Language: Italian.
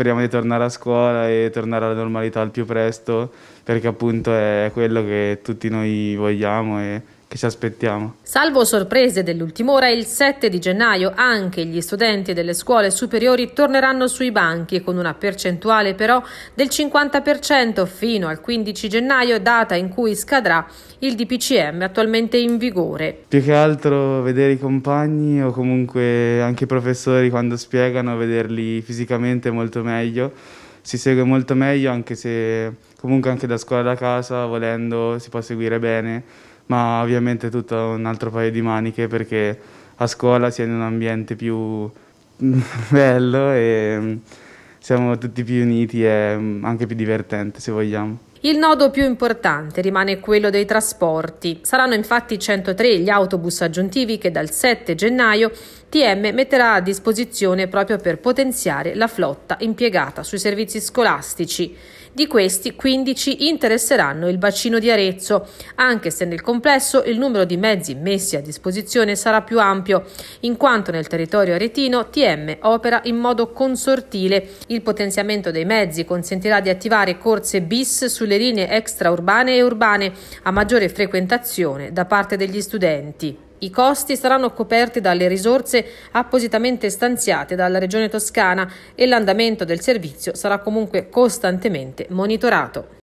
speriamo di tornare a scuola e tornare alla normalità al più presto, perché appunto è quello che tutti noi vogliamo che ci aspettiamo. Salvo sorprese dell'ultima ora, il 7 di gennaio anche gli studenti delle scuole superiori torneranno sui banchi con una percentuale però del 50% fino al 15 gennaio, data in cui scadrà il DPCM attualmente in vigore. Più che altro vedere i compagni o comunque anche i professori quando spiegano, vederli fisicamente molto meglio si segue molto meglio anche se comunque anche da scuola da casa volendo si può seguire bene ma ovviamente tutto un altro paio di maniche perché a scuola si è in un ambiente più bello e mm, siamo tutti più uniti e mm, anche più divertente se vogliamo. Il nodo più importante rimane quello dei trasporti. Saranno infatti 103 gli autobus aggiuntivi che dal 7 gennaio TM metterà a disposizione proprio per potenziare la flotta impiegata sui servizi scolastici. Di questi 15 interesseranno il bacino di Arezzo, anche se nel complesso il numero di mezzi messi a disposizione sarà più ampio, in quanto nel territorio aretino TM opera in modo consortile. Il potenziamento dei mezzi consentirà di attivare corse bis sulle linee extraurbane e urbane a maggiore frequentazione da parte degli studenti. I costi saranno coperti dalle risorse appositamente stanziate dalla Regione Toscana e l'andamento del servizio sarà comunque costantemente monitorato.